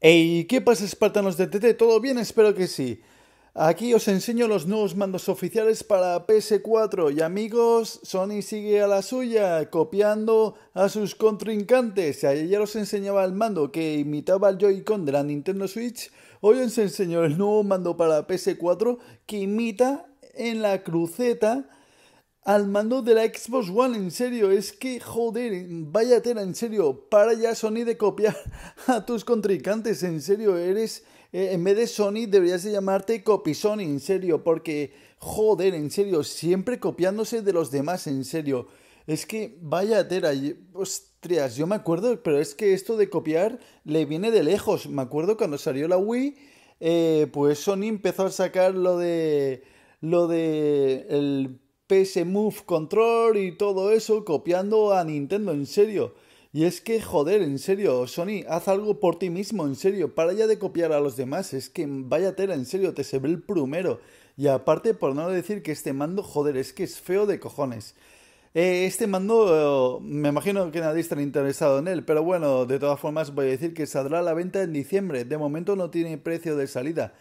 ¡Ey! ¿qué pasa espartanos de TT? ¿Todo bien? Espero que sí. Aquí os enseño los nuevos mandos oficiales para PS4 y amigos, Sony sigue a la suya, copiando a sus contrincantes. Ayer os enseñaba el mando que imitaba el Joy-Con de la Nintendo Switch, hoy os enseño el nuevo mando para PS4 que imita en la cruceta al mando de la Xbox One, en serio, es que joder, vaya tera, en serio, para ya Sony de copiar a tus contrincantes, en serio, eres, eh, en vez de Sony deberías de llamarte Copy en serio, porque joder, en serio, siempre copiándose de los demás, en serio, es que vaya tera. ostras, yo me acuerdo, pero es que esto de copiar le viene de lejos, me acuerdo cuando salió la Wii, eh, pues Sony empezó a sacar lo de... Lo de el PS Move Control y todo eso copiando a Nintendo, en serio. Y es que, joder, en serio, Sony, haz algo por ti mismo, en serio, para ya de copiar a los demás, es que vaya tela, en serio, te se ve el primero Y aparte, por no decir que este mando, joder, es que es feo de cojones. Eh, este mando, eh, me imagino que nadie está interesado en él, pero bueno, de todas formas voy a decir que saldrá a la venta en diciembre, de momento no tiene precio de salida.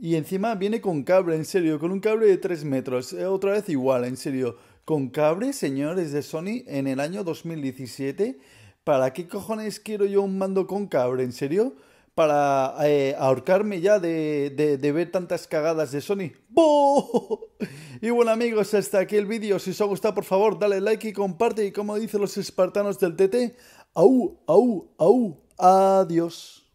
Y encima viene con cable, en serio, con un cable de 3 metros. Eh, otra vez igual, en serio. Con cable, señores de Sony, en el año 2017. ¿Para qué cojones quiero yo un mando con cable, en serio? Para eh, ahorcarme ya de, de, ver tantas cagadas de Sony. ¡Boo! Y bueno amigos, hasta aquí el vídeo. Si os ha gustado, por favor, dale like y comparte. Y como dicen los espartanos del TT, au, au, au, adiós.